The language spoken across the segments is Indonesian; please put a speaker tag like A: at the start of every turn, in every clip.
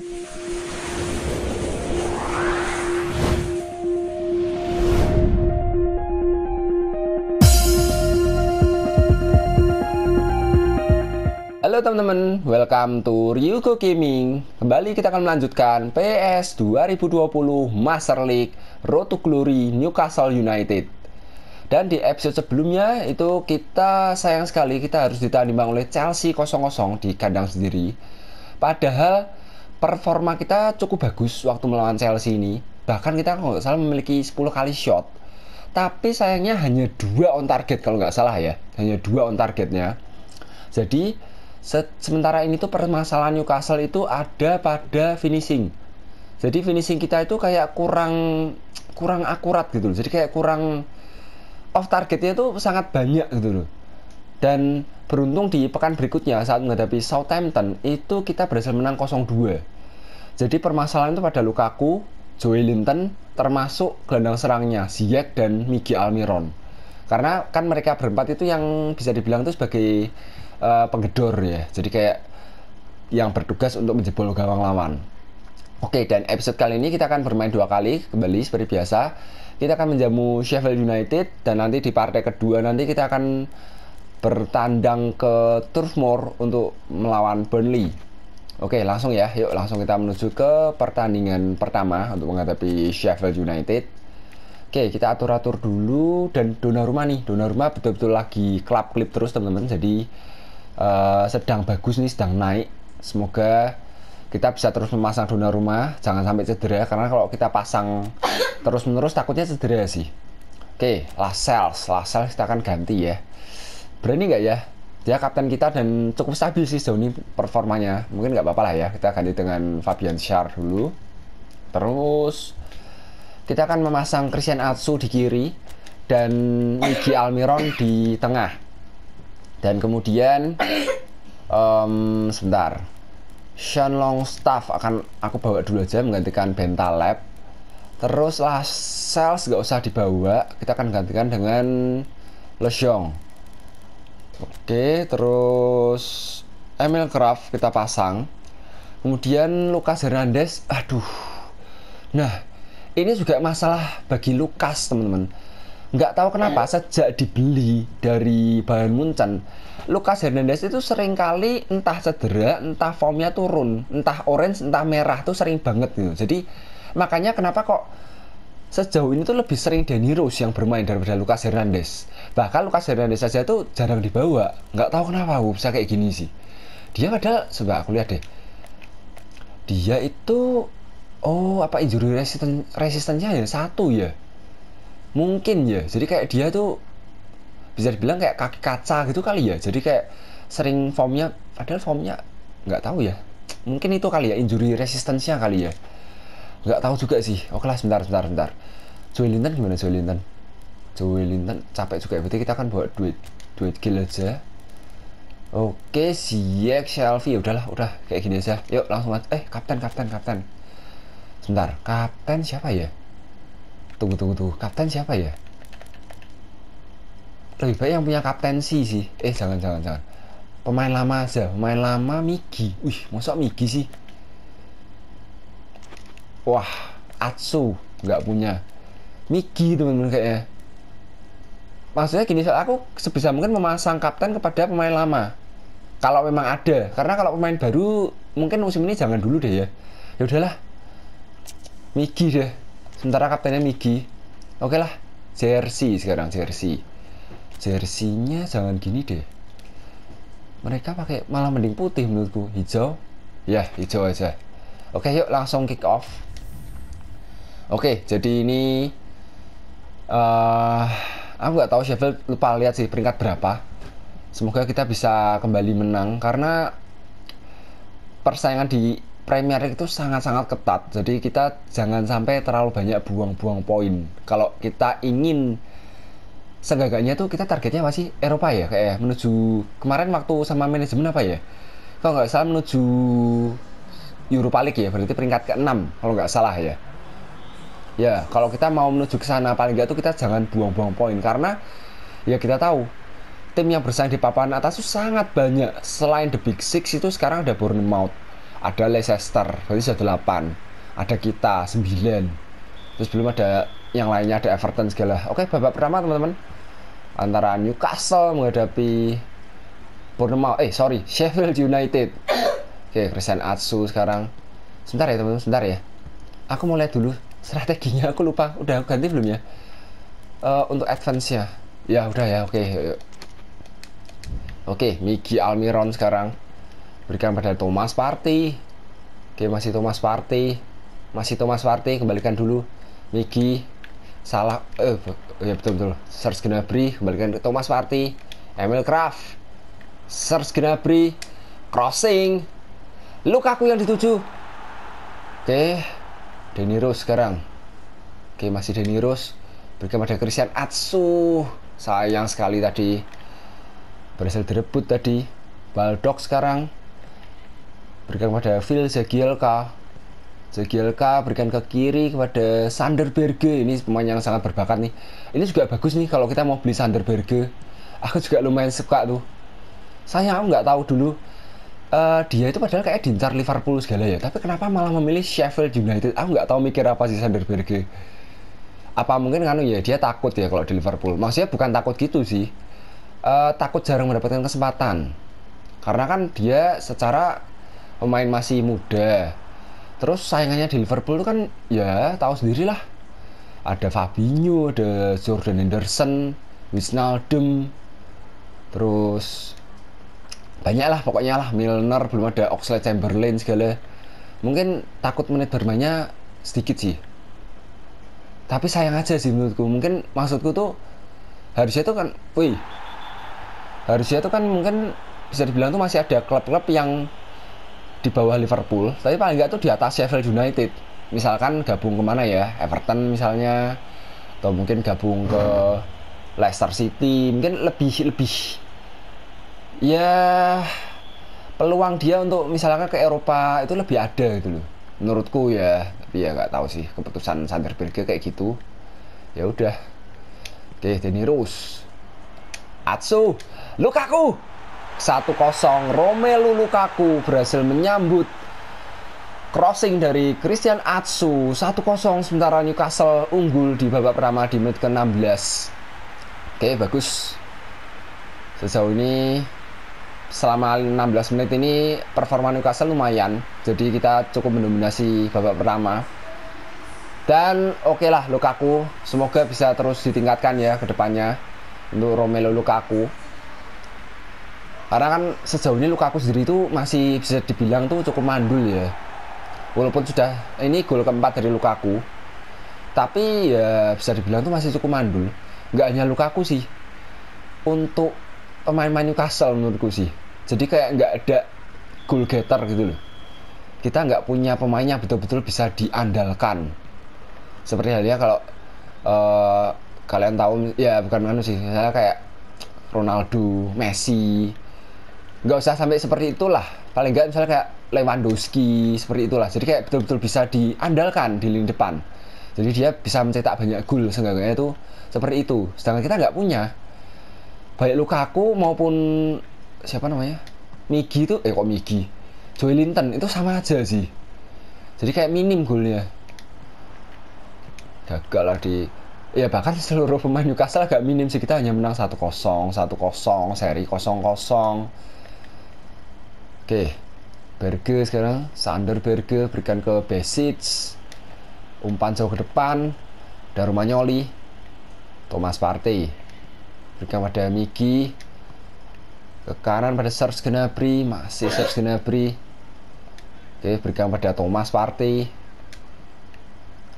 A: Halo teman-teman, welcome to Ryuko Gaming. Kembali kita akan melanjutkan PS 2020 Master League Road to Glory Newcastle United. Dan di episode sebelumnya itu kita sayang sekali kita harus ditanding oleh Chelsea 0-0 di kandang sendiri. Padahal performa kita cukup bagus waktu melawan Chelsea ini. Bahkan kita kalau nggak salah memiliki 10 kali shot. Tapi sayangnya hanya dua on target kalau nggak salah ya. Hanya dua on targetnya. Jadi se sementara ini tuh permasalahan Newcastle itu ada pada finishing. Jadi finishing kita itu kayak kurang kurang akurat gitu loh. Jadi kayak kurang off targetnya itu sangat banyak gitu loh. Dan beruntung di pekan berikutnya saat menghadapi Southampton itu kita berhasil menang 0-2. Jadi permasalahan itu pada Lukaku, Joey Linton, termasuk gelandang serangnya Ziyech dan Miki Almiron. Karena kan mereka berempat itu yang bisa dibilang itu sebagai uh, penggedor ya. Jadi kayak yang bertugas untuk menjebol gawang lawan. Oke, dan episode kali ini kita akan bermain dua kali kembali seperti biasa. Kita akan menjamu Sheffield United dan nanti di partai kedua nanti kita akan bertandang ke Turf Moor untuk melawan Burnley. Oke, langsung ya. Yuk, langsung kita menuju ke pertandingan pertama untuk menghadapi Sheffield United. Oke, kita atur-atur dulu dan rumah nih. rumah betul-betul lagi klap-klip terus, teman-teman. Jadi uh, sedang bagus nih, sedang naik. Semoga kita bisa terus memasang rumah. jangan sampai cedera karena kalau kita pasang terus-menerus takutnya cedera sih. Oke, Lascelles, Lascelles kita akan ganti ya berani nggak ya dia ya, kapten kita dan cukup stabil sih sejauh ini performanya mungkin nggak apa-apa lah ya kita ganti dengan Fabian Schär dulu terus kita akan memasang Christian Atsu di kiri dan Miki Almiron di tengah dan kemudian um, sebentar Sean Longstaff akan aku bawa dulu aja menggantikan Bentaleb terus lah Sales nggak usah dibawa kita akan gantikan dengan Lejong Oke, terus Emil Kraft kita pasang. Kemudian Lucas Hernandez, aduh. Nah, ini juga masalah bagi Lucas, teman-teman. Nggak tahu kenapa sejak dibeli dari Bayern Munchen, Lucas Hernandez itu sering kali entah cedera, entah formnya turun, entah orange, entah merah tuh sering banget gitu. Jadi makanya kenapa kok sejauh ini tuh lebih sering Dani Rose yang bermain daripada Lucas Hernandez bahkan Lukas Hernandez saja tuh jarang dibawa nggak tahu kenapa aku bisa kayak gini sih dia padahal coba aku lihat deh dia itu oh apa injury resisten resistennya ya satu ya mungkin ya jadi kayak dia tuh bisa dibilang kayak kaki kaca gitu kali ya jadi kayak sering formnya padahal formnya nggak tahu ya mungkin itu kali ya injury resistensinya kali ya nggak tahu juga sih oke lah sebentar sebentar sebentar Joelinton gimana Joelinton Joey Linton capek juga berarti kita akan bawa duit duit kill aja Oke, siyek, selfie. Ya udahlah, udah kayak gini aja. Yuk, langsung aja. Eh, kapten, kapten, kapten. Sebentar, kapten siapa ya? Tunggu, tunggu, tunggu. Kapten siapa ya? Lebih baik yang punya kapten sih sih. Eh, jangan, jangan, jangan. Pemain lama aja. Pemain lama Migi. Wih, masuk Migi sih. Wah, Atsu nggak punya. Migi teman-teman kayaknya maksudnya gini soal aku sebisa mungkin memasang kapten kepada pemain lama kalau memang ada karena kalau pemain baru mungkin musim ini jangan dulu deh ya ya udahlah Migi deh sementara kaptennya Migi oke lah jersey sekarang jersey jerseynya jangan gini deh mereka pakai malah mending putih menurutku hijau ya hijau aja oke yuk langsung kick off oke jadi ini uh, aku nggak tahu Sheffield lupa lihat sih peringkat berapa semoga kita bisa kembali menang karena persaingan di Premier League itu sangat-sangat ketat jadi kita jangan sampai terlalu banyak buang-buang poin kalau kita ingin segaganya tuh kita targetnya masih Eropa ya kayak ya, menuju kemarin waktu sama manajemen apa ya kalau nggak salah menuju Europa League ya berarti peringkat ke-6 kalau nggak salah ya ya kalau kita mau menuju ke sana paling nggak itu kita jangan buang-buang poin karena ya kita tahu tim yang bersaing di papan atas itu sangat banyak selain the big six itu sekarang ada Bournemouth ada Leicester berarti sudah 8 ada kita 9 terus belum ada yang lainnya ada Everton segala oke babak pertama teman-teman antara Newcastle menghadapi Bournemouth eh sorry Sheffield United oke Christian Atsu sekarang sebentar ya teman-teman sebentar ya aku mau lihat dulu strateginya aku lupa udah ganti belum ya uh, untuk advance nya ya udah ya oke okay, oke okay, Miki Almiron sekarang berikan pada Thomas Party oke okay, masih Thomas Party masih Thomas Party kembalikan dulu Miki salah eh ya betul betul Serge Gnabry kembalikan ke Thomas Party Emil Kraft Serge Gnabry crossing Lukaku yang dituju oke Rose sekarang oke masih Rose berikan pada Christian Atsu sayang sekali tadi berhasil direbut tadi Baldock sekarang berikan pada Phil Zagielka Zagielka berikan ke kiri kepada Sander Berge ini pemain yang sangat berbakat nih ini juga bagus nih kalau kita mau beli Sander Berge aku juga lumayan suka tuh sayang aku nggak tahu dulu uh, dia itu padahal kayak diincar Liverpool segala ya tapi kenapa malah memilih Sheffield United aku nggak tahu mikir apa sih Sander Berge apa mungkin kan ya dia takut ya kalau di Liverpool maksudnya bukan takut gitu sih uh, takut jarang mendapatkan kesempatan karena kan dia secara pemain masih muda terus sayangnya di Liverpool itu kan ya tahu lah, ada Fabinho ada Jordan Henderson Wijnaldum terus banyak lah pokoknya lah Milner belum ada Oxlade Chamberlain segala mungkin takut menit bermainnya sedikit sih tapi sayang aja sih menurutku mungkin maksudku tuh harusnya tuh kan wih harusnya tuh kan mungkin bisa dibilang tuh masih ada klub-klub yang di bawah Liverpool tapi paling nggak tuh di atas Sheffield United misalkan gabung kemana ya Everton misalnya atau mungkin gabung ke Leicester City mungkin lebih lebih ya peluang dia untuk misalnya ke Eropa itu lebih ada gitu loh menurutku ya tapi ya nggak tahu sih keputusan Sander Berge kayak gitu ya udah oke Deni Rose Atsu Lukaku 1-0 Romelu Lukaku berhasil menyambut crossing dari Christian Atsu 1-0 sementara Newcastle unggul di babak pertama di menit ke-16 oke bagus sejauh ini selama 16 menit ini performa Newcastle lumayan jadi kita cukup mendominasi babak pertama dan oke okay lah Lukaku semoga bisa terus ditingkatkan ya ke depannya untuk Romelu Lukaku karena kan sejauh ini Lukaku sendiri itu masih bisa dibilang tuh cukup mandul ya walaupun sudah ini gol keempat dari Lukaku tapi ya bisa dibilang tuh masih cukup mandul nggak hanya Lukaku sih untuk pemain pemain Newcastle menurutku sih jadi kayak nggak ada goal getter gitu loh kita nggak punya pemainnya betul-betul bisa diandalkan seperti halnya kalau uh, kalian tahu ya bukan anu sih misalnya kayak Ronaldo Messi nggak usah sampai seperti itulah paling nggak misalnya kayak Lewandowski seperti itulah jadi kayak betul-betul bisa diandalkan di lini depan jadi dia bisa mencetak banyak gol seenggaknya itu seperti itu sedangkan kita nggak punya baik Lukaku maupun siapa namanya Migi itu eh kok Migi Joy Linton itu sama aja sih jadi kayak minim golnya gagal lah di ya bahkan seluruh pemain Newcastle agak minim sih kita hanya menang 1-0 1-0 seri 0-0 oke Berge sekarang Sander Berge berikan ke Besic umpan jauh ke depan Darumanyoli Thomas Partey berikan pada Miki ke kanan pada Serge Gnabry masih Serge Gnabry oke berikan pada Thomas Partey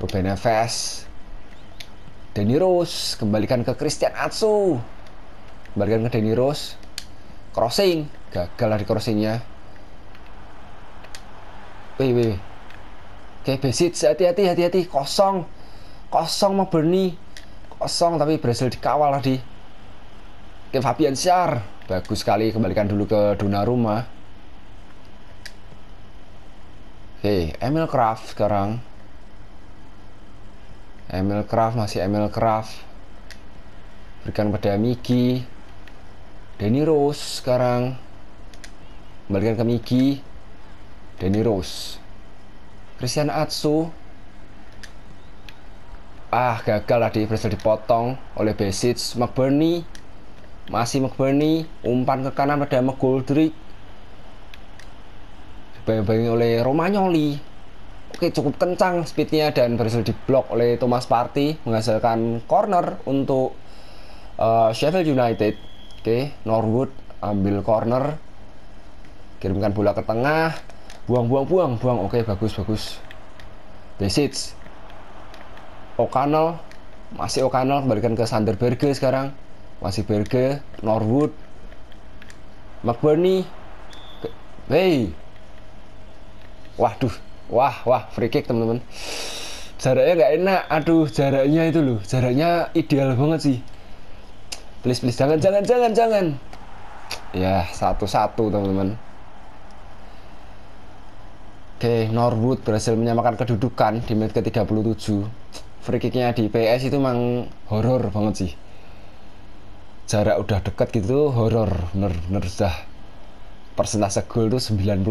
A: Ruben Neves Danny Rose kembalikan ke Christian Atsu kembalikan ke Danny Rose crossing gagal di crossingnya wih wih oke Besic hati-hati hati-hati kosong kosong mau berni kosong tapi berhasil dikawal tadi ke Fabian Syar bagus sekali kembalikan dulu ke rumah oke Emil Kraft sekarang Emil Kraft masih Emil Kraft berikan pada Miki Danny Rose sekarang kembalikan ke Miki Danny Rose Christian Atsu ah gagal tadi berhasil dipotong oleh Besic McBurney masih McBurney umpan ke kanan pada McGoldrick dibayangi oleh Romagnoli oke cukup kencang speednya dan berhasil diblok oleh Thomas Partey menghasilkan corner untuk uh, Sheffield United oke Norwood ambil corner kirimkan bola ke tengah buang buang buang buang oke bagus bagus Besic O'Connell masih O'Connell kembalikan ke Sander Berge sekarang masih Berge, Norwood, McBurney. Hey. Waduh. Wah, wah, free kick teman-teman. Jaraknya nggak enak. Aduh, jaraknya itu loh. Jaraknya ideal banget sih. Please, please jangan jangan jangan jangan. Ya, satu-satu teman-teman. Oke, Norwood berhasil menyamakan kedudukan di menit ke-37. Free kicknya di PS itu memang horor banget sih jarak udah deket gitu horor ner bener dah persentase gol tuh 90%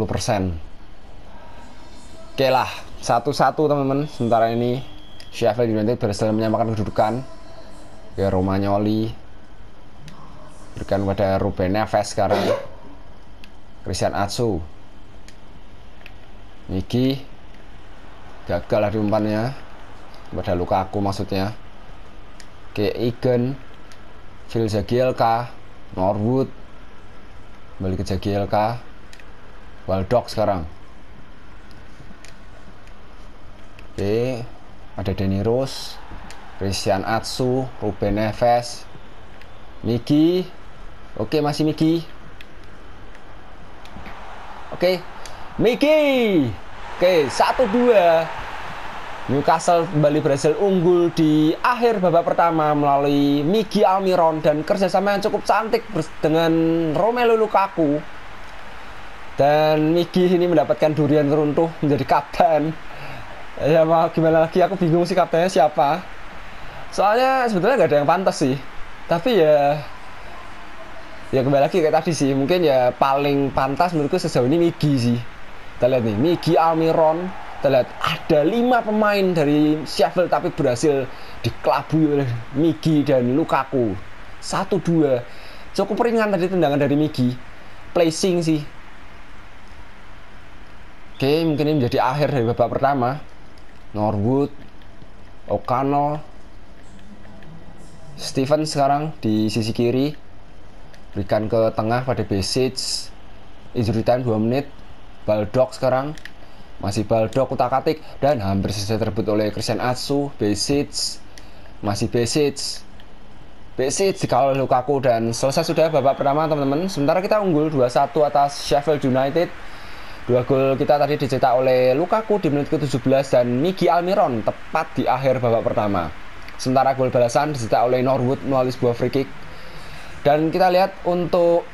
A: oke lah satu-satu teman-teman sementara ini Sheffield United berhasil menyamakan kedudukan ya Romagnoli berikan pada Ruben Neves sekarang Christian Atsu Niki gagal dari umpannya pada aku maksudnya ke Igen Phil Jagielka Norwood balik ke Jagielka Waldock sekarang oke ada Danny Rose Christian Atsu Ruben Neves Miki oke masih Miki oke Miki oke satu dua Newcastle kembali berhasil unggul di akhir babak pertama melalui Miki Almiron dan kerjasama yang cukup cantik dengan Romelu Lukaku. Dan Miki ini mendapatkan durian runtuh menjadi kapten. Ya mau gimana lagi aku bingung sih kaptennya siapa. Soalnya sebetulnya nggak ada yang pantas sih. Tapi ya ya kembali lagi kayak tadi sih mungkin ya paling pantas menurutku sejauh ini Miki sih. Kita lihat nih Miki Almiron kita lihat ada lima pemain dari Sheffield tapi berhasil dikelabui oleh Migi dan Lukaku. Satu dua cukup ringan tadi tendangan dari Migi. Placing sih. Oke, mungkin ini menjadi akhir dari babak pertama. Norwood, Okano, Steven sekarang di sisi kiri. Berikan ke tengah pada Besic. Injury time 2 menit. Baldock sekarang masih Baldock, utak atik dan hampir selesai terbut oleh Christian Atsu, Besic, masih Besic. Besic kalau Lukaku dan selesai sudah babak pertama teman-teman. Sementara kita unggul 2-1 atas Sheffield United. Dua gol kita tadi dicetak oleh Lukaku di menit ke-17 dan Miki Almiron tepat di akhir babak pertama. Sementara gol balasan dicetak oleh Norwood melalui sebuah free kick. Dan kita lihat untuk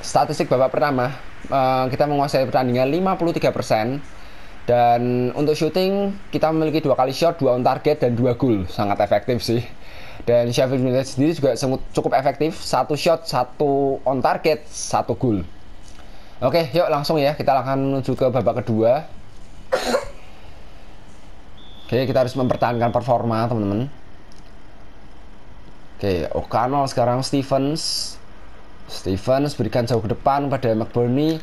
A: statistik babak pertama uh, kita menguasai pertandingan 53% persen dan untuk shooting kita memiliki dua kali shot, dua on target dan dua goal. Sangat efektif sih. Dan Sheffield United sendiri juga cukup efektif, satu shot, satu on target, satu goal. Oke, yuk langsung ya kita akan menuju ke babak kedua. Oke, kita harus mempertahankan performa, teman-teman. Oke, O'Connell sekarang Stevens Stevens berikan jauh ke depan pada McBurney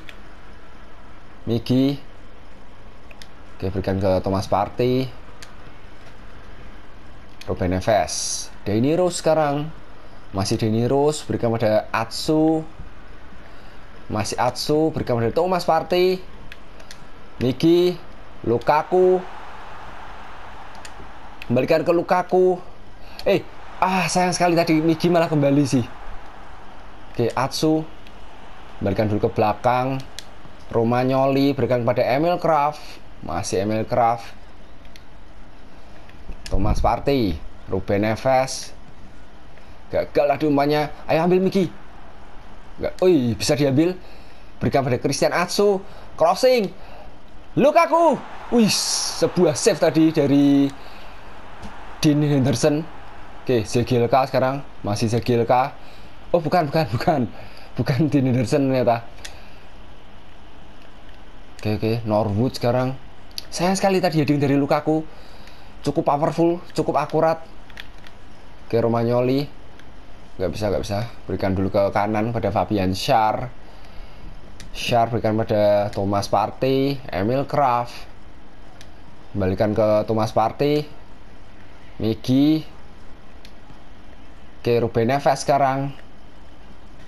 A: Miki, Oke berikan ke Thomas Partey Ruben Neves Danny Rose sekarang masih Danny Rose berikan pada Atsu masih Atsu berikan pada Thomas Partey Miki, Lukaku kembalikan ke Lukaku eh ah sayang sekali tadi Miki malah kembali sih Atsu berikan dulu ke belakang Romagnoli berikan pada Emil Kraft masih Emil Kraft Thomas Partey Ruben Neves gagal lah umpannya ayo ambil Miki Gak, ui bisa diambil berikan pada Christian Atsu crossing Lukaku wih sebuah save tadi dari Dean Henderson oke Zegilka sekarang masih Zegilka oh bukan bukan bukan bukan di Nidersen ternyata oke oke Norwood sekarang sayang sekali tadi heading dari Lukaku cukup powerful cukup akurat ke Romagnoli Gak bisa gak bisa berikan dulu ke kanan pada Fabian Schär Schär berikan pada Thomas Partey Emil Kraft Kembalikan ke Thomas Partey Miki ke Ruben Neves sekarang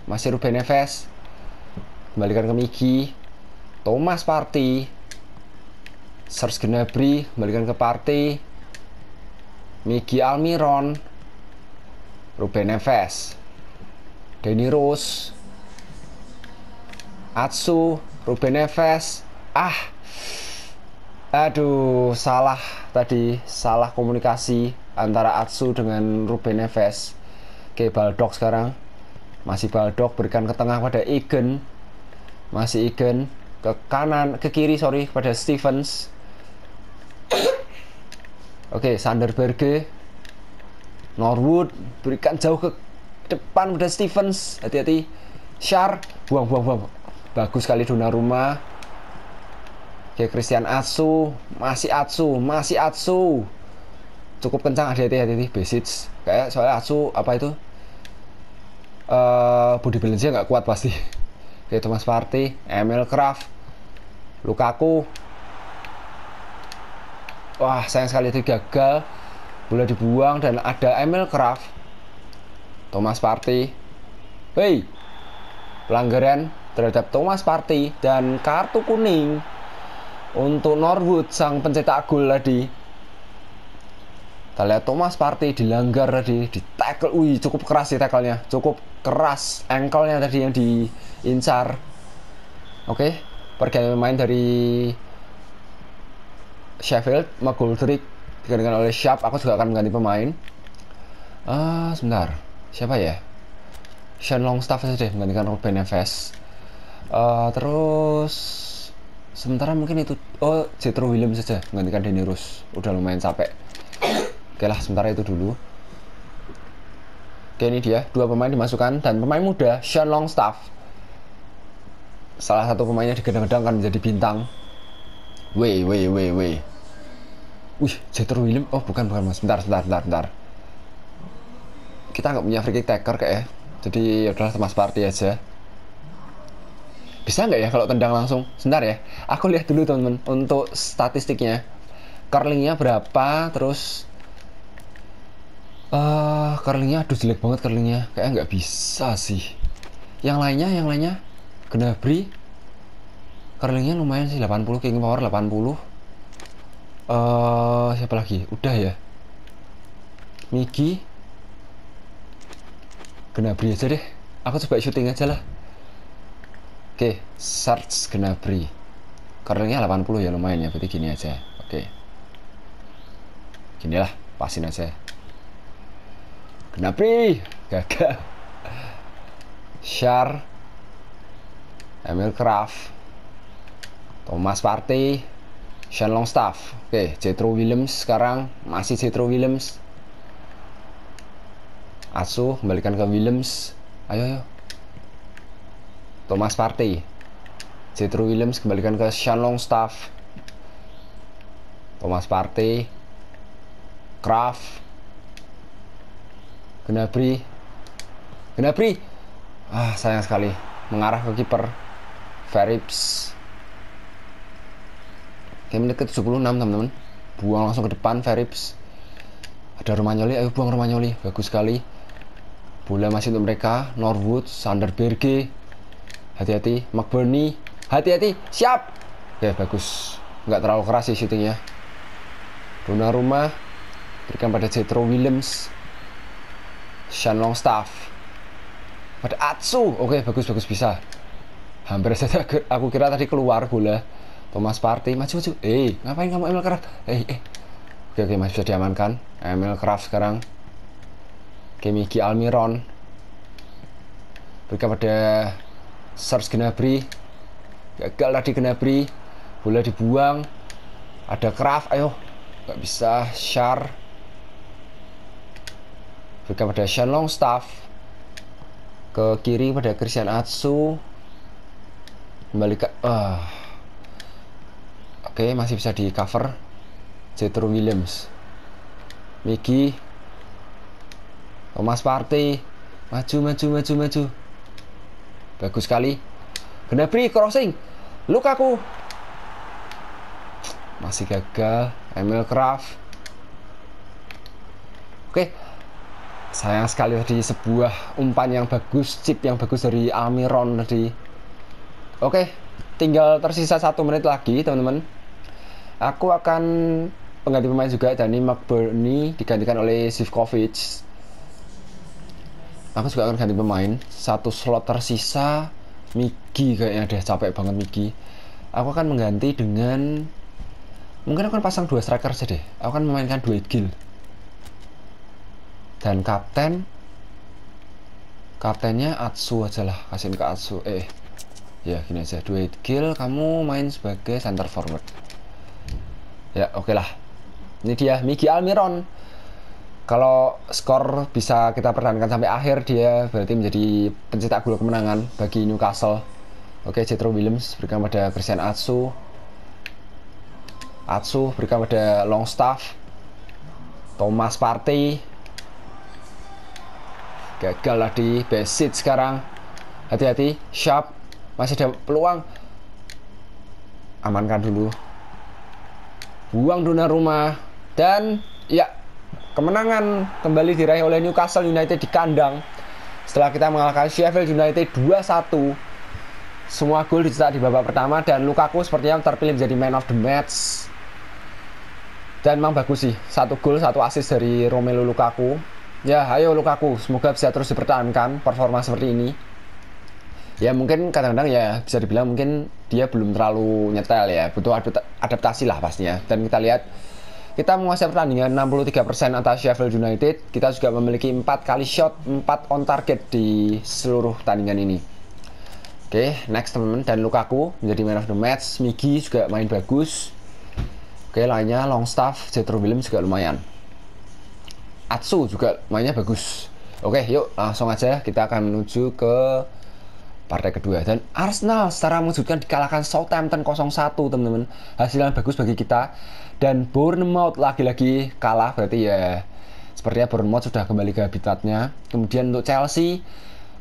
A: masih Ruben Neves kembalikan ke Miki Thomas Party Serge Gnabry kembalikan ke Party Miki Almiron Ruben Neves Denny Rose Atsu Ruben Neves ah aduh salah tadi salah komunikasi antara Atsu dengan Ruben Neves Oke, Baldok sekarang masih baldock berikan ke tengah pada Egan masih Egan ke kanan ke kiri sorry pada Stevens oke okay, Sanderberge Norwood berikan jauh ke depan pada Stevens hati-hati Shar buang buang buang bagus sekali duna rumah oke okay, Christian Atsu masih Atsu masih Atsu cukup kencang hati-hati hati-hati Besic kayak soalnya Atsu apa itu uh, eh, body nggak kuat pasti kayak Thomas Partey, Emil Kraft, Lukaku. Wah, sayang sekali itu gagal. Bola dibuang dan ada Emil Kraft, Thomas Partey. Hei, pelanggaran terhadap Thomas Partey dan kartu kuning untuk Norwood sang pencetak gol tadi. Kita lihat Thomas Partey dilanggar tadi, di tackle, wih cukup keras sih tackle cukup keras ankle-nya tadi yang diincar. Oke, okay. pergantian main dari Sheffield, McGoldrick digantikan oleh Sharp. Aku juga akan mengganti pemain. Ah, uh, sebentar. Siapa ya? Sean Longstaff saja deh menggantikan Ruben Neves. Uh, terus sementara mungkin itu oh Jetro William saja menggantikan Rose Udah lumayan capek oke lah sementara itu dulu oke ini dia dua pemain dimasukkan dan pemain muda Sean Longstaff salah satu pemainnya digedang-gedang kan menjadi bintang Wey wey wey wey wih Jeter William oh bukan bukan mas bentar bentar bentar, bentar. kita nggak punya free kick taker kayak ya. jadi yaudah mas party aja bisa nggak ya kalau tendang langsung sebentar ya aku lihat dulu teman-teman untuk statistiknya curlingnya berapa terus uh, curlingnya aduh jelek banget curlingnya kayak nggak bisa sih yang lainnya yang lainnya Gnabry curlingnya lumayan sih 80 king power 80 uh, eh, siapa lagi udah ya Miki Gnabry aja deh aku coba syuting aja lah oke okay, search Gnabry curlingnya 80 ya lumayan ya berarti gini aja oke okay. gini lah pasin aja Napi gagal Shar, Emil Kraft Thomas Partey Sean Longstaff oke okay, Jethro Williams sekarang masih Jethro Williams Asu kembalikan ke Williams ayo ayo Thomas Partey Jethro Williams kembalikan ke Sean Longstaff Thomas Partey Kraft Gnabry Gnabry ah sayang sekali mengarah ke kiper Verips game menit ke 76 teman-teman buang langsung ke depan Verips ada Romagnoli ayo buang Romagnoli bagus sekali bola masih untuk mereka Norwood Sander Berge hati-hati McBurney hati-hati siap ya bagus nggak terlalu keras sih syutingnya Donnarumma berikan pada Jetro Williams Shanlong Staff pada Atsu oke bagus-bagus bisa hampir saja aku kira tadi keluar bola Thomas Partey maju maju eh ngapain kamu Emil kerap? eh eh oke oke masih bisa diamankan Emil Kraft sekarang Kemiki Almiron berikan pada Serge Gnabry gagal tadi Gnabry bola dibuang ada Kraft ayo Gak bisa Shar berikan pada Shenlong Staff ke kiri pada Christian Atsu kembali ke uh. oke okay, masih bisa di cover Jethro Williams Miki Thomas Partey maju maju maju maju bagus sekali Gnabry crossing Lukaku masih gagal Emil Kraft oke okay sayang sekali tadi sebuah umpan yang bagus chip yang bagus dari Amiron tadi oke tinggal tersisa satu menit lagi teman-teman aku akan pengganti pemain juga Dani McBurney digantikan oleh Sivkovic aku juga akan ganti pemain satu slot tersisa Miki kayaknya deh capek banget Miki aku akan mengganti dengan mungkin aku akan pasang dua striker saja deh aku akan memainkan dua Gil dan kapten kaptennya Atsu aja lah kasihin ke Atsu eh ya gini aja duit kill. kamu main sebagai center forward ya oke okay lah ini dia Miki Almiron kalau skor bisa kita pertahankan sampai akhir dia berarti menjadi pencetak gol kemenangan bagi Newcastle oke okay, Jethro Williams berikan pada Christian Atsu Atsu berikan pada Longstaff Thomas Partey Gagal lah di basic sekarang. Hati-hati, sharp. Masih ada peluang. Amankan dulu. Buang dona rumah dan ya kemenangan kembali diraih oleh Newcastle United di kandang setelah kita mengalahkan Sheffield United 2-1 semua gol dicetak di babak pertama dan Lukaku sepertinya terpilih menjadi man of the match dan memang bagus sih satu gol satu assist dari Romelu Lukaku Ya, ayo Lukaku, semoga bisa terus dipertahankan performa seperti ini. Ya mungkin kadang-kadang ya bisa dibilang mungkin dia belum terlalu nyetel ya, butuh adaptasi lah pastinya. Dan kita lihat kita menguasai pertandingan 63% atas Sheffield United. Kita juga memiliki 4 kali shot, 4 on target di seluruh pertandingan ini. Oke, okay, next teman-teman dan Lukaku menjadi man of the match, Migi juga main bagus. Oke, okay, lainnya Longstaff, Jethro Williams juga lumayan. Atsu juga mainnya bagus oke yuk langsung aja kita akan menuju ke partai kedua dan Arsenal secara mengejutkan dikalahkan Southampton 0-1 teman-teman hasil yang bagus bagi kita dan Bournemouth lagi-lagi kalah berarti ya sepertinya Bournemouth sudah kembali ke habitatnya kemudian untuk Chelsea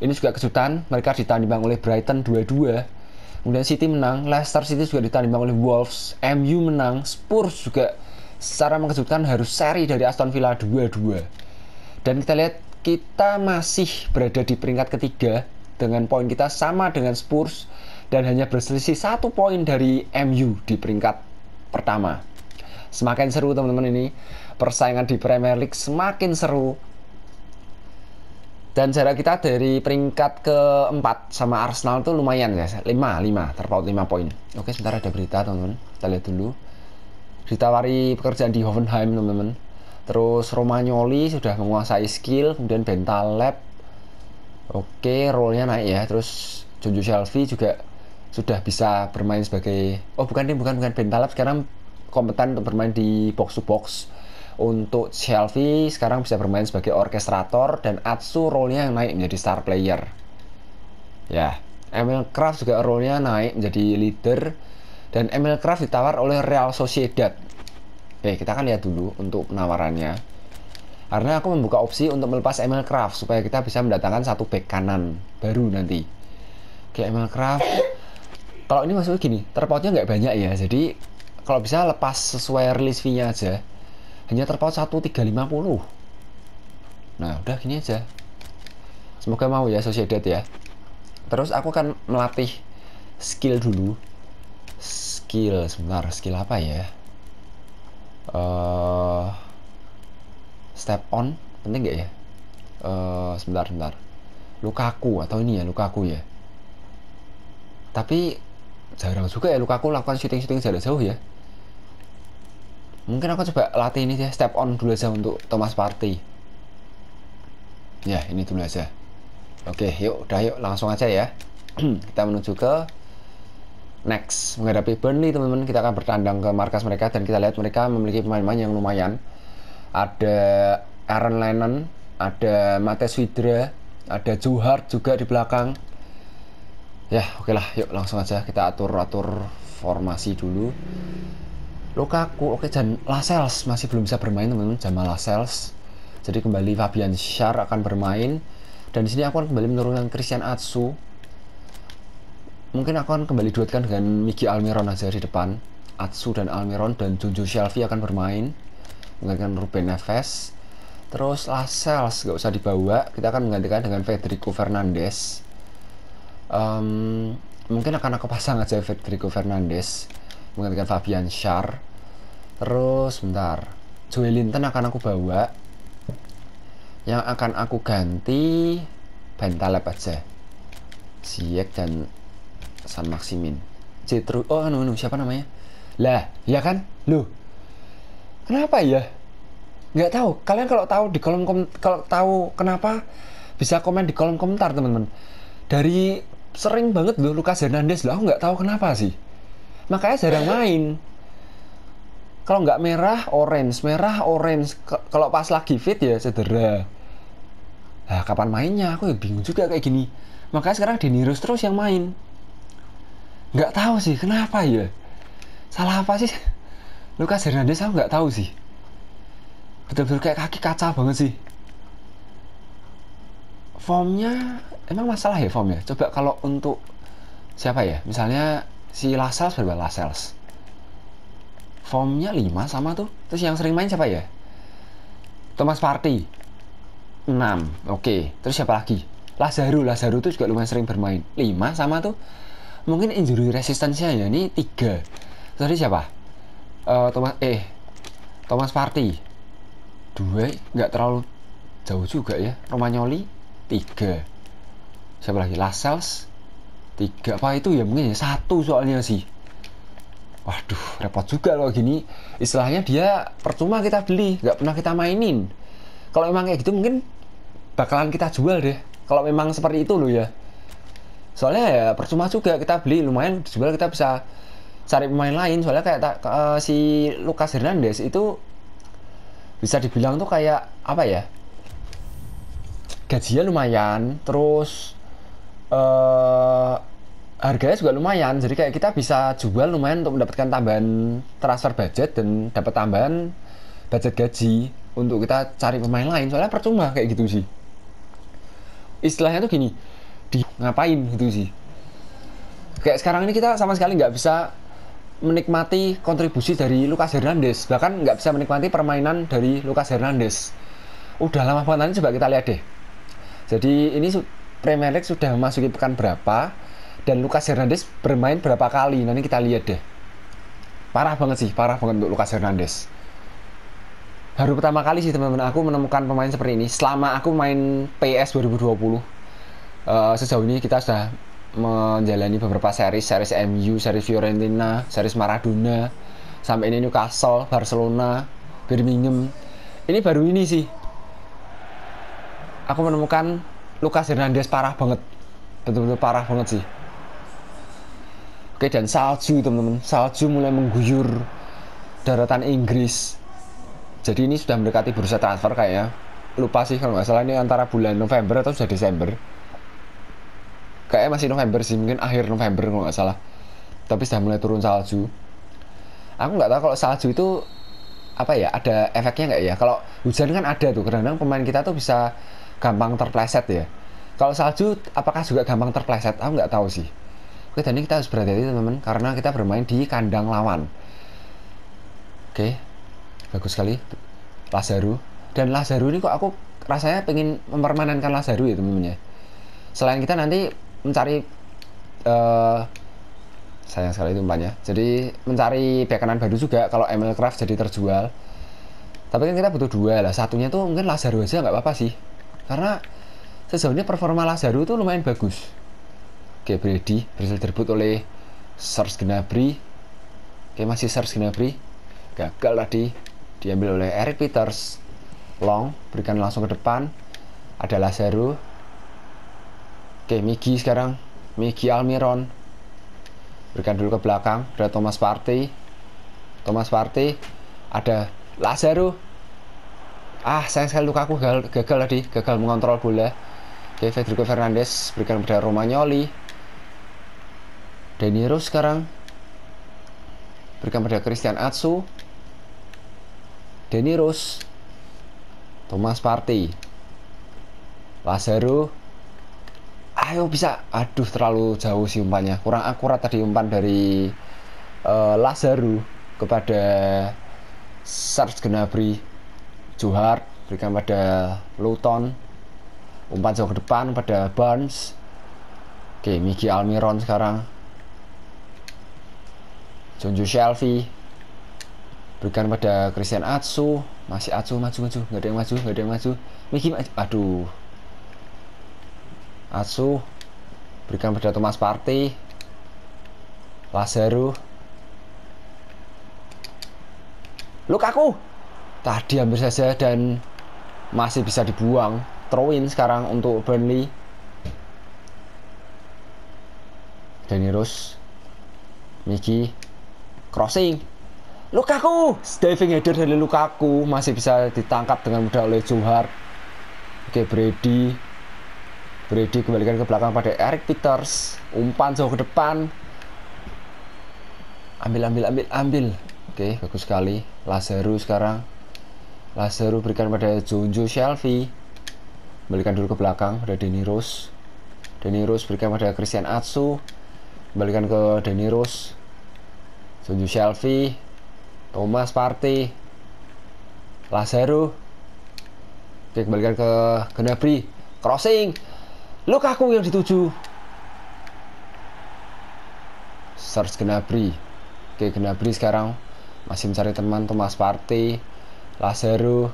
A: ini juga kejutan mereka ditandimbang oleh Brighton 2-2 kemudian City menang Leicester City juga ditandimbang oleh Wolves MU menang Spurs juga secara mengejutkan harus seri dari Aston Villa 2-2 dan kita lihat kita masih berada di peringkat ketiga dengan poin kita sama dengan Spurs dan hanya berselisih satu poin dari MU di peringkat pertama semakin seru teman-teman ini persaingan di Premier League semakin seru dan jarak kita dari peringkat keempat sama Arsenal tuh lumayan ya 5 5 terpaut 5 poin oke sebentar ada berita teman-teman kita lihat dulu ditawari pekerjaan di Hoffenheim teman-teman terus Romagnoli sudah menguasai skill kemudian Bentaleb oke role-nya naik ya terus Jojo Shelfie juga sudah bisa bermain sebagai oh bukan nih bukan bukan Bentaleb sekarang kompeten untuk bermain di box to box untuk Shelfie sekarang bisa bermain sebagai orkestrator dan Atsu role-nya yang naik menjadi star player ya Emil Kraft juga role-nya naik menjadi leader dan Emil Kraft ditawar oleh Real Sociedad. Oke, kita akan lihat dulu untuk penawarannya. Karena aku membuka opsi untuk melepas Emil Kraft supaya kita bisa mendatangkan satu back kanan baru nanti. Oke, Emil Kraft. Kalau ini maksudnya gini, terpautnya nggak banyak ya. Jadi kalau bisa lepas sesuai release fee-nya aja. Hanya terpaut 1350. Nah, udah gini aja. Semoga mau ya Sociedad ya. Terus aku akan melatih skill dulu skill sebentar skill apa ya uh, step on penting gak ya uh, sebentar sebentar Lukaku atau ini ya Lukaku ya tapi jarang juga ya Lukaku lakukan shooting-shooting jarak jauh ya mungkin aku coba latih ini ya step on dulu aja untuk Thomas Partey ya ini dulu aja oke yuk udah yuk langsung aja ya kita menuju ke next menghadapi Burnley teman-teman kita akan bertandang ke markas mereka dan kita lihat mereka memiliki pemain-pemain yang lumayan ada Aaron Lennon ada Mates Widra ada Johar juga di belakang ya oke okay lah yuk langsung aja kita atur-atur formasi dulu luka aku oke okay, dan Lascelles masih belum bisa bermain teman-teman Jamal Lascelles jadi kembali Fabian Schär akan bermain dan di sini aku akan kembali menurunkan Christian Atsu mungkin aku akan kembali duetkan dengan Miki Almiron aja di depan Atsu dan Almiron dan Junjo Shelvi akan bermain menggantikan Ruben Neves terus Lascelles gak usah dibawa kita akan menggantikan dengan Federico Fernandes um, mungkin akan aku pasang aja Federico Fernandes menggantikan Fabian Schär terus bentar Joelinton akan aku bawa yang akan aku ganti Bentaleb aja Siak dan San Maximin Citru oh anu anu siapa namanya lah ya kan lu kenapa ya nggak tahu kalian kalau tahu di kolom kom kalau tahu kenapa bisa komen di kolom komentar teman-teman dari sering banget loh Lukas Hernandez loh aku nggak tahu kenapa sih makanya jarang eh. main kalau nggak merah orange merah orange kalau pas lagi fit ya cedera nah, kapan mainnya aku ya bingung juga kayak gini makanya sekarang Denirus terus yang main nggak tahu sih kenapa ya salah apa sih Lucas Hernandez saya nggak tahu sih betul-betul kayak kaki kaca banget sih formnya emang masalah ya formnya coba kalau untuk siapa ya misalnya si Lasels berapa Lasels formnya 5 sama tuh terus yang sering main siapa ya Thomas party 6 oke okay. terus siapa lagi Lazaro Lazaro tuh juga lumayan sering bermain 5 sama tuh mungkin injury resistensinya ya ini tiga tadi siapa uh, Thomas eh Thomas Party dua nggak terlalu jauh juga ya Romagnoli tiga siapa lagi Lascelles tiga apa itu ya mungkin ya, satu soalnya sih waduh repot juga loh gini istilahnya dia percuma kita beli nggak pernah kita mainin kalau emang kayak gitu mungkin bakalan kita jual deh kalau memang seperti itu loh ya soalnya ya percuma juga kita beli lumayan juga kita bisa cari pemain lain soalnya kayak ta, uh, si Lucas Hernandez itu bisa dibilang tuh kayak apa ya gajinya lumayan terus uh, harganya juga lumayan jadi kayak kita bisa jual lumayan untuk mendapatkan tambahan transfer budget dan dapat tambahan budget gaji untuk kita cari pemain lain soalnya percuma kayak gitu sih istilahnya tuh gini di ngapain gitu sih kayak sekarang ini kita sama sekali nggak bisa menikmati kontribusi dari Lucas Hernandez bahkan nggak bisa menikmati permainan dari Lucas Hernandez udah lama banget nanti coba kita lihat deh jadi ini Premier League sudah memasuki pekan berapa dan Lucas Hernandez bermain berapa kali nanti kita lihat deh parah banget sih parah banget untuk Lucas Hernandez baru pertama kali sih teman-teman aku menemukan pemain seperti ini selama aku main PS 2020 Eh, sejauh ini kita sudah menjalani beberapa seri, seri MU, seri Fiorentina, series Maradona, sampai ini Newcastle, Barcelona, Birmingham. Ini baru ini sih. Aku menemukan Lucas Hernandez parah banget. Betul-betul parah banget sih. Oke, dan salju teman-teman. Salju mulai mengguyur daratan Inggris. Jadi ini sudah mendekati bursa transfer kayaknya. Lupa sih kalau nggak salah ini antara bulan November atau sudah Desember Kayaknya masih November sih mungkin akhir November kalau nggak salah tapi sudah mulai turun salju aku nggak tahu kalau salju itu apa ya ada efeknya nggak ya kalau hujan kan ada tuh kadang pemain kita tuh bisa gampang terpleset ya kalau salju apakah juga gampang terpleset aku nggak tahu sih oke dan ini kita harus berhati-hati teman-teman karena kita bermain di kandang lawan oke bagus sekali Lazaro dan Lazaro ini kok aku rasanya pengen mempermanenkan Lazaro ya teman-teman ya selain kita nanti mencari uh, sayang sekali itu umpannya jadi mencari pekanan baru juga kalau ML Craft jadi terjual tapi kan kita butuh dua lah satunya tuh mungkin Lazaro aja nggak apa-apa sih karena sejauh ini performa Lazaro itu lumayan bagus oke Brady berhasil direbut oleh Serge Gnabry oke masih Serge Gnabry gagal tadi diambil oleh Eric Peters Long berikan langsung ke depan ada Lazaro Oke, Miki sekarang. Miki Almiron. Berikan dulu ke belakang. Ada Thomas Partey. Thomas Partey. Ada Lazaro. Ah, sayang sekali Lukaku gagal, gagal tadi. Gagal mengontrol bola. Oke, Federico Fernandes. Berikan kepada Romagnoli. Deniro sekarang. Berikan pada Christian Atsu. Rose. Thomas Partey. Lazaro ayo bisa aduh terlalu jauh sih umpannya kurang akurat tadi umpan dari uh, Lazaru kepada Serge Gnabry Johar berikan pada Luton umpan jauh ke depan pada Barnes oke Miki Almiron sekarang Jonjo Shelby berikan pada Christian Atsu masih Atsu maju maju nggak ada yang maju nggak ada yang maju Miki maju. aduh Asu, berikan pada Thomas Parti Lazaru Lukaku tadi hampir saja dan masih bisa dibuang throw-in sekarang untuk Burnley Rose Miki crossing Lukaku diving header dari Lukaku masih bisa ditangkap dengan mudah oleh Johar oke Brady Brady kembalikan ke belakang pada Eric Peters umpan jauh ke depan ambil ambil ambil ambil oke bagus sekali Lazaro sekarang Lazaro berikan pada Junju Shelby kembalikan dulu ke belakang pada Denny Rose Denny Rose berikan pada Christian Atsu kembalikan ke Denny Rose Junju Shelby Thomas Partey Lazaro Oke, kembalikan ke Gnabry. Crossing. Lukaku yang dituju. Serge Gnabry. Oke, Gnabry sekarang masih mencari teman Thomas Partey, Lazaro.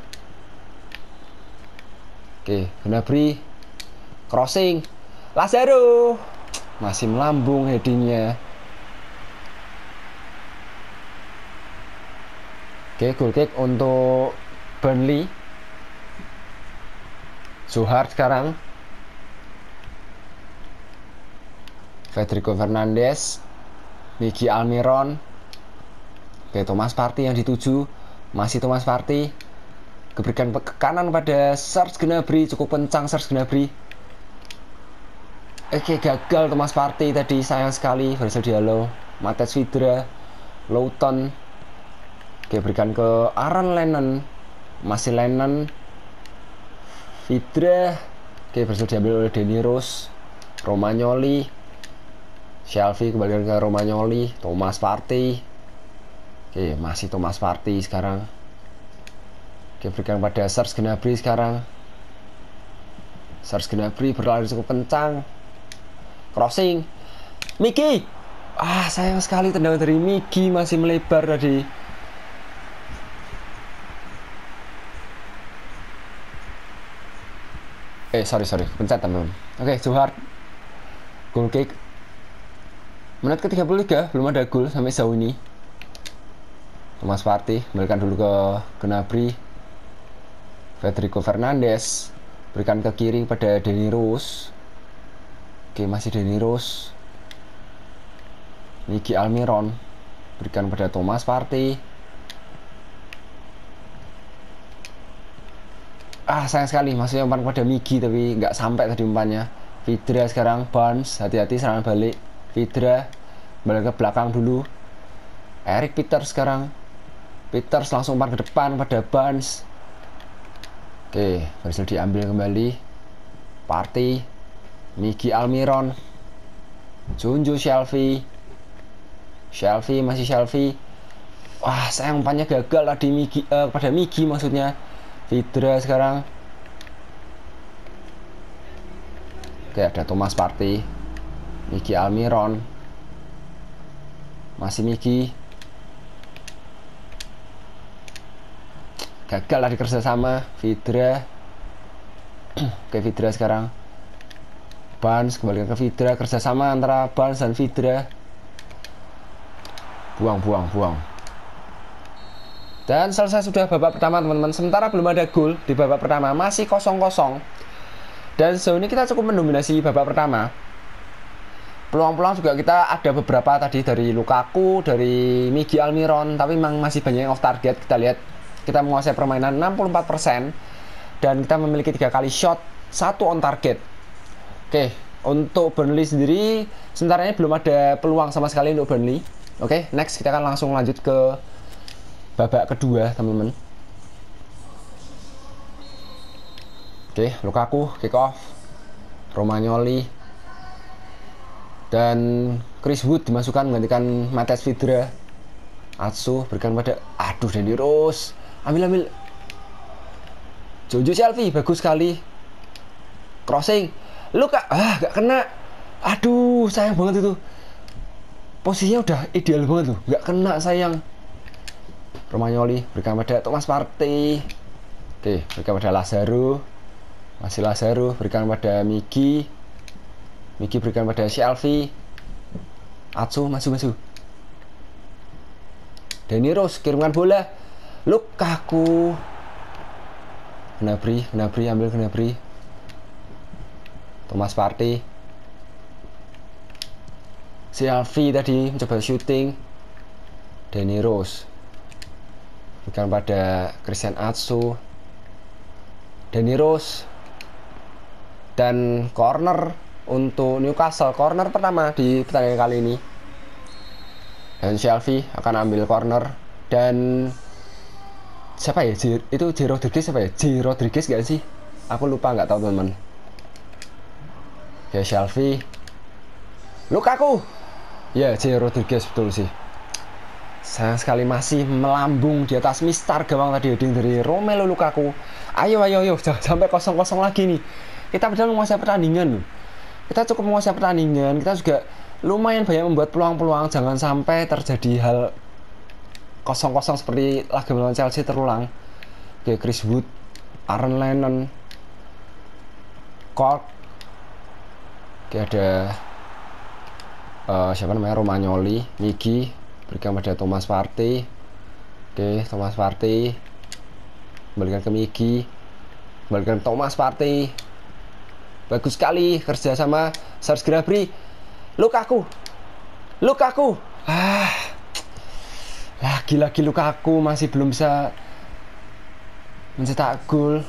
A: Oke, Gnabry crossing. Lazaro masih melambung headingnya. Oke, goal kick untuk Burnley. Suhar sekarang Federico Fernandes, Miki Almiron, oke Thomas Partey yang dituju, masih Thomas Partey, keberikan ke kanan pada Serge Gnabry, cukup kencang Serge Gnabry. Oke gagal Thomas Partey tadi sayang sekali berhasil dialog Mates Vidra, Lawton, oke berikan ke Aaron Lennon, masih Lennon, Vidra, oke berhasil diambil oleh Denny Rose, Romagnoli, Shelby kembali ke Romagnoli Thomas Partey oke masih Thomas Partey sekarang oke berikan pada Serge Gnabry sekarang Serge Gnabry berlari cukup kencang crossing Miki ah sayang sekali tendangan dari Miki masih melebar tadi eh sorry sorry pencet teman oke okay, Zuhard goal kick Menit ke-33 belum ada gol sampai sejauh ini. Thomas Partey berikan dulu ke Gnabry. Federico Fernandes berikan ke kiri pada Deni Rose. Oke, masih Deni Rose. Niki Almiron berikan pada Thomas Partey. Ah, sayang sekali maksudnya umpan pada Miki tapi nggak sampai tadi umpannya. Vidra sekarang Barnes hati-hati serangan balik. Vidra balik ke belakang dulu Eric Peter sekarang Peter langsung umpan ke depan pada Barnes oke berhasil diambil kembali Party Miki Almiron Junju Shelfie Shelfie masih Shelfie wah sayang umpannya gagal tadi Miki uh, eh, pada Miki maksudnya Vidra sekarang oke ada Thomas Party Miki Almiron masih Miki gagal lari kerjasama Vidra oke Vidra sekarang Bans kembali ke Vidra kerjasama antara Bans dan Vidra buang buang buang dan selesai sudah babak pertama teman-teman sementara belum ada gol di babak pertama masih kosong kosong dan sejauh ini kita cukup mendominasi babak pertama peluang-peluang juga kita ada beberapa tadi dari Lukaku, dari Migi Almiron, tapi memang masih banyak yang off target. Kita lihat kita menguasai permainan 64% dan kita memiliki tiga kali shot, satu on target. Oke, untuk Burnley sendiri sementara ini belum ada peluang sama sekali untuk Burnley. Oke, next kita akan langsung lanjut ke babak kedua, teman-teman. Oke, Lukaku kick off. Romagnoli dan Chris Wood dimasukkan menggantikan Matias Vidra Atsu berikan pada aduh Danny Rose ambil ambil Jojo Selfie bagus sekali crossing lu kak ah gak kena aduh sayang banget itu posisinya udah ideal banget tuh gak kena sayang Romanyoli berikan pada Thomas Partey oke berikan pada Lazaro masih Lazaro berikan pada Miki Miki berikan pada si Alfi Atsu masuk masuk Dani Rose kirimkan bola Lukaku Gnabry Gnabry ambil Gnabry Thomas Partey si Alfi tadi mencoba shooting Danny Rose berikan pada Christian Atsu Danny Rose dan corner untuk Newcastle corner pertama di pertandingan kali ini dan Shelby akan ambil corner dan siapa ya itu J Rodriguez siapa ya J Rodriguez gak sih aku lupa nggak tahu teman-teman ya Shelby Lukaku ya J Rodriguez betul sih sayang sekali masih melambung di atas mistar gawang tadi heading dari Romelu Lukaku ayo ayo ayo jangan sampai kosong-kosong lagi nih kita berjalan menguasai pertandingan kita cukup menguasai pertandingan kita juga lumayan banyak membuat peluang-peluang jangan sampai terjadi hal kosong-kosong seperti laga melawan Chelsea terulang kayak Chris Wood, Aaron Lennon, Cork, kayak ada uh, siapa namanya Romagnoli, Miki, berikan pada Thomas Partey, oke Thomas Partey, balikan ke Miki, balikan Thomas Partey, Bagus sekali kerja sama Sars Gnabry Lukaku. Lukaku. Ah. Lagi-lagi aku masih belum bisa mencetak gol.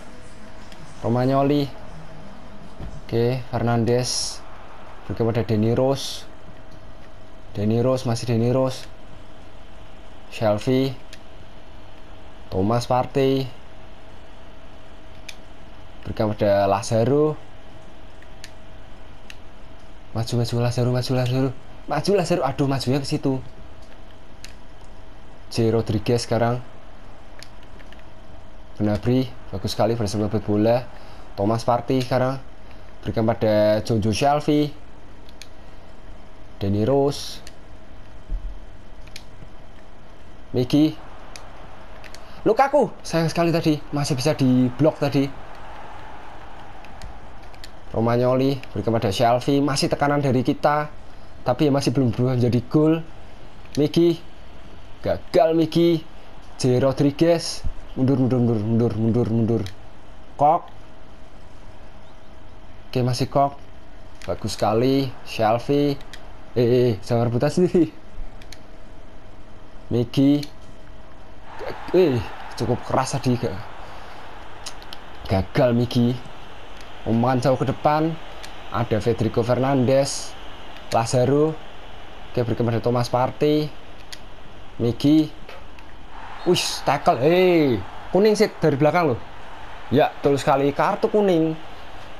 A: Romagnoli. Oke, Fernandes kepada Deni Rose. Deni Rose masih Deni Rose. Shelfie. Thomas Partey. pada Lazaro maju majulah seru majulah seru majulah seru aduh majunya ke situ J Rodriguez sekarang Benabri bagus sekali bersama bola Thomas Partey sekarang berikan pada Jojo Shelby Danny Rose Miki Lukaku sayang sekali tadi masih bisa diblok tadi Romagnoli beri kepada Shalfi masih tekanan dari kita tapi ya masih belum berubah menjadi gol Miki gagal Miki J Rodriguez mundur mundur mundur mundur mundur mundur Kok oke masih Kok bagus sekali Shalfi eh, eh jangan eh, rebutan sendiri Miki eh cukup keras tadi gagal Miki umpan jauh ke depan ada Federico Fernandes Lazaro oke berkembang dari Thomas Partey Miki, Wih, tackle, hei kuning sih dari belakang loh ya terus sekali kartu kuning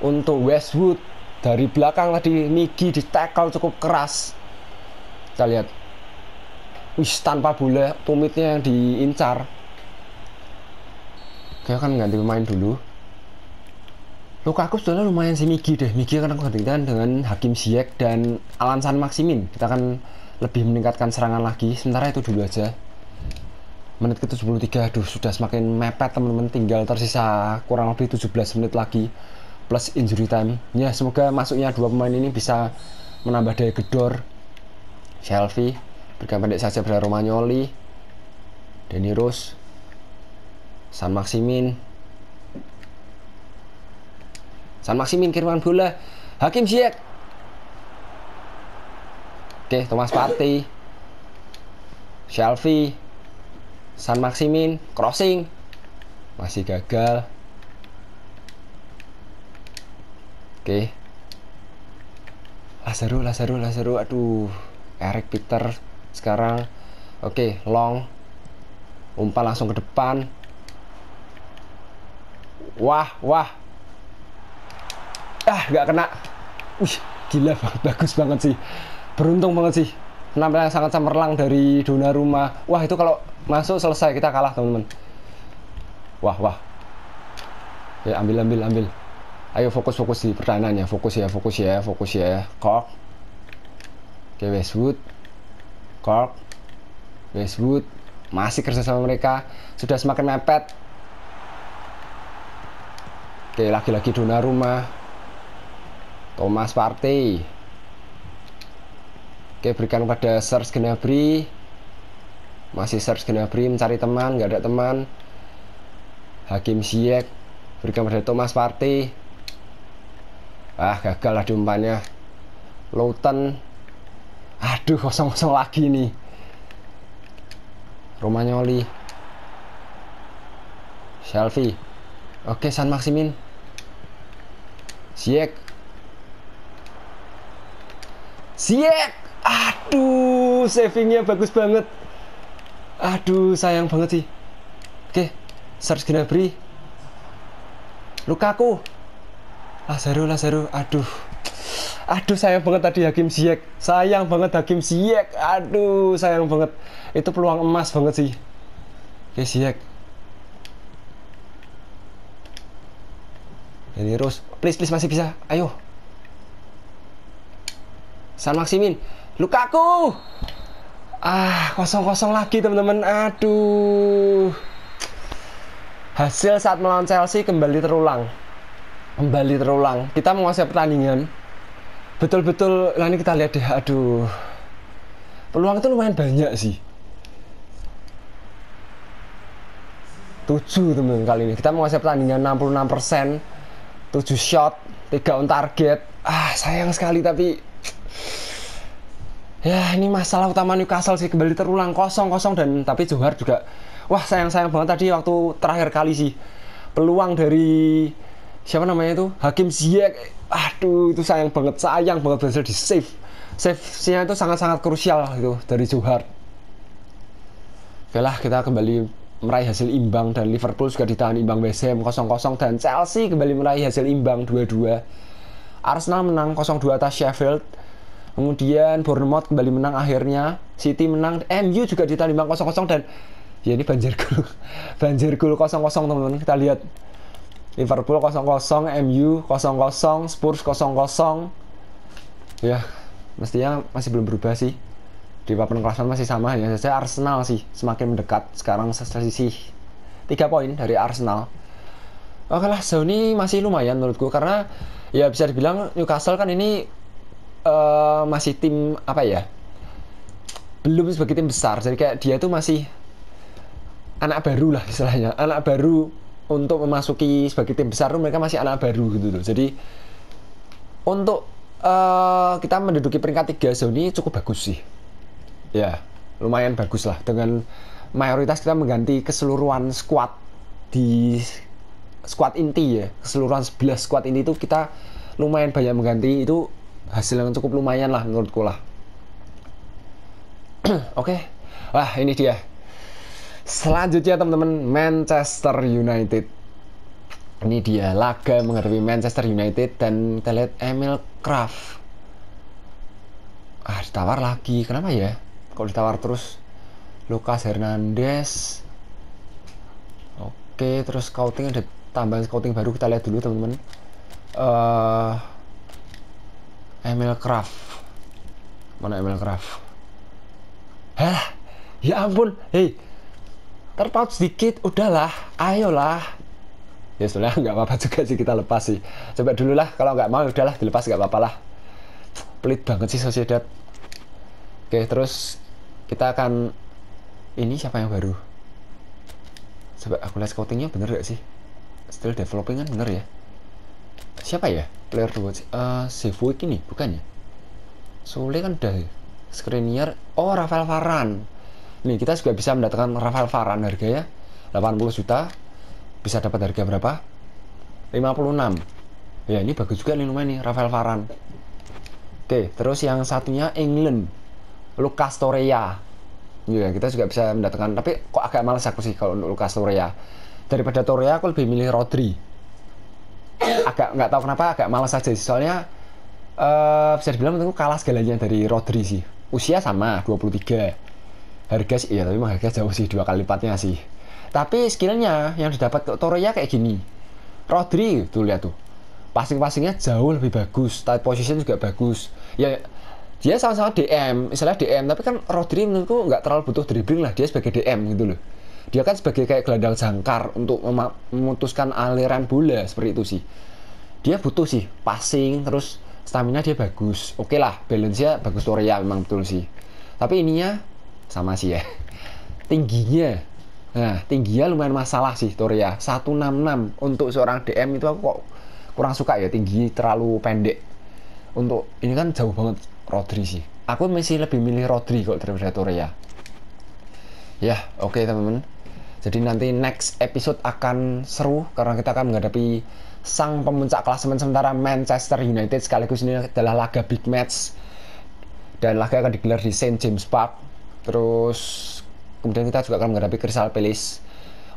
A: untuk Westwood dari belakang tadi Miki di tackle cukup keras kita lihat wih tanpa bola tumitnya yang diincar Oke, kan ganti pemain dulu Lukaku sebenarnya lumayan si deh. Migi karena aku gantikan dengan Hakim Ziyech dan San Maksimin. Kita akan lebih meningkatkan serangan lagi. Sementara itu dulu aja. Menit ke-73, aduh sudah semakin mepet teman-teman. Tinggal tersisa kurang lebih 17 menit lagi plus injury time. Ya, semoga masuknya dua pemain ini bisa menambah daya gedor. Selfie. berikan pendek saja pada Romagnoli, Danny Rose, San Maximin, San Maximin kirimkan bola. Hakim Ziyech. Oke, Thomas Partey. Shelfie. San Maximin crossing. Masih gagal. Oke. Lazaro, Lazaro, Lazaro. Aduh. Eric Peter sekarang. Oke, long. Umpan langsung ke depan. Wah, wah, ah nggak kena wih gila banget bagus banget sih beruntung banget sih penampilan sangat cemerlang dari Dona Rumah wah itu kalau masuk selesai kita kalah teman-teman wah wah ya ambil ambil ambil ayo fokus fokus di pertahanannya fokus ya fokus ya fokus ya kok oke Westwood kok Westwood masih kerja sama mereka sudah semakin mepet Oke, lagi-lagi rumah. Thomas Partey oke berikan kepada Serge Gnabry masih Serge Gnabry mencari teman nggak ada teman Hakim Ziyech berikan pada Thomas Partey ah gagal lah umpannya Lautan. aduh kosong-kosong lagi nih Romagnoli Selfie Oke San Maximin Siek Siap. Aduh, savingnya bagus banget. Aduh, sayang banget sih. Oke, search Gnabry. Lukaku. Lazaro, Lazaro. Aduh. Aduh sayang banget tadi Hakim Ziyech Sayang banget Hakim Ziyech Aduh sayang banget Itu peluang emas banget sih Oke Ziyech Ini Rose Please please masih bisa Ayo San Maximin. Lukaku. Ah, kosong-kosong lagi teman-teman. Aduh. Hasil saat melawan Chelsea kembali terulang. Kembali terulang. Kita menguasai pertandingan. Betul-betul nah ini kita lihat deh. Aduh. Peluang itu lumayan banyak sih. 7 teman kali ini. Kita menguasai pertandingan 66%, 7 shot, 3 on target. Ah, sayang sekali tapi ya ini masalah utama Newcastle sih kembali terulang kosong-kosong dan tapi Johar juga wah sayang-sayang banget tadi waktu terakhir kali sih peluang dari siapa namanya itu Hakim Ziyech aduh itu sayang banget sayang banget berhasil di save save-nya itu sangat-sangat krusial itu dari Johar oke lah kita kembali meraih hasil imbang dan Liverpool juga ditahan imbang West Ham 0-0 dan Chelsea kembali meraih hasil imbang 2-2 Arsenal menang 0-2 atas Sheffield Kemudian Bournemouth kembali menang akhirnya. City menang, MU juga ditandimbang 0-0 dan ya ini banjir gol. banjir gol 0-0 teman-teman. Kita lihat Liverpool 0-0, MU 0-0, Spurs 0-0. Ya, mestinya masih belum berubah sih. Di papan klasemen kan masih sama ya Saya Arsenal sih semakin mendekat sekarang sisi 3 poin dari Arsenal. Oke lah, Sony masih lumayan menurutku karena ya bisa dibilang Newcastle kan ini Eh, masih tim apa ya? Belum sebagai tim besar. Jadi kayak dia tuh masih anak baru lah istilahnya. Anak baru untuk memasuki sebagai tim besar tuh mereka masih anak baru gitu loh. Jadi untuk uh, kita menduduki peringkat 3 zone ini cukup bagus sih. Ya, lumayan bagus lah dengan mayoritas kita mengganti keseluruhan squad di squad inti ya keseluruhan 11 squad ini tuh kita lumayan banyak mengganti itu hasil yang cukup lumayan lah menurutku lah oke okay. wah ini dia selanjutnya teman-teman Manchester United ini dia laga menghadapi Manchester United dan kita lihat Emil Kraft ah ditawar lagi kenapa ya kalau ditawar terus Lucas Hernandez oke okay, terus scouting ada tambahan scouting baru kita lihat dulu teman-teman uh, Emil Craft mana Emil Craft hah ya ampun hei terpaut sedikit udahlah ayolah ya sudah, nggak apa-apa juga sih kita lepas sih coba dulu lah kalau nggak mau udahlah dilepas nggak apa-apa lah pelit banget sih Sociedad oke terus kita akan ini siapa yang baru coba aku lihat scoutingnya bener gak sih still developing kan bener ya siapa ya player 2 uh, Sevoik eh, ini bukan ya Sule kan udah Skriniar oh Rafael Varan nih kita juga bisa mendatangkan Rafael Varan harganya 80 juta bisa dapat harga berapa 56 ya ini bagus juga nih lumayan nih Rafael Varan oke terus yang satunya England Lucas Torreira ya kita juga bisa mendatangkan tapi kok agak males aku sih kalau untuk Lucas Torreya daripada Torreya aku lebih milih Rodri agak nggak tahu kenapa agak malas aja sih soalnya uh, bisa dibilang itu kalah segalanya dari Rodri sih usia sama 23 harga sih iya tapi memang harga jauh sih dua kali lipatnya sih tapi skillnya yang didapat ya kayak gini Rodri tuh lihat tuh passing-passingnya jauh lebih bagus tight position juga bagus ya dia sama-sama DM misalnya DM tapi kan Rodri menurutku nggak terlalu butuh dribbling lah dia sebagai DM gitu loh dia kan sebagai kayak gelandang jangkar untuk memutuskan aliran bola seperti itu sih dia butuh sih passing terus stamina dia bagus oke okay lah balance nya bagus Toria memang betul sih tapi ininya sama sih ya tingginya nah tingginya lumayan masalah sih Toria 166 untuk seorang DM itu aku kok kurang suka ya tinggi terlalu pendek untuk ini kan jauh banget Rodri sih aku masih lebih milih Rodri kok daripada Toria ya oke okay, teman-teman jadi nanti next episode akan seru karena kita akan menghadapi sang pemuncak klasemen sementara Manchester United sekaligus ini adalah laga big match dan laga akan digelar di St James Park. Terus kemudian kita juga akan menghadapi Crystal Palace.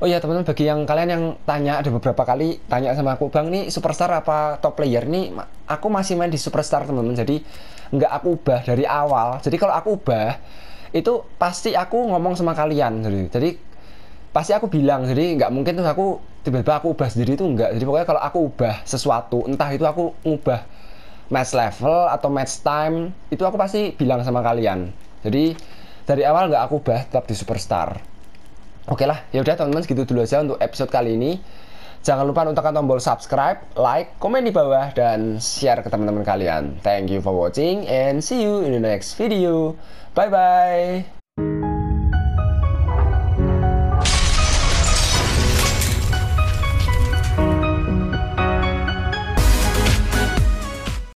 A: Oh iya teman-teman bagi yang kalian yang tanya ada beberapa kali tanya sama aku bang nih superstar apa top player nih aku masih main di superstar teman-teman jadi nggak aku ubah dari awal jadi kalau aku ubah itu pasti aku ngomong sama kalian gitu. jadi pasti aku bilang jadi nggak mungkin tuh aku tiba-tiba aku ubah sendiri itu enggak jadi pokoknya kalau aku ubah sesuatu entah itu aku ubah match level atau match time itu aku pasti bilang sama kalian jadi dari awal nggak aku ubah tetap di superstar oke lah ya udah teman-teman segitu dulu aja untuk episode kali ini jangan lupa untuk tombol subscribe like komen di bawah dan share ke teman-teman kalian thank you for watching and see you in the next video bye bye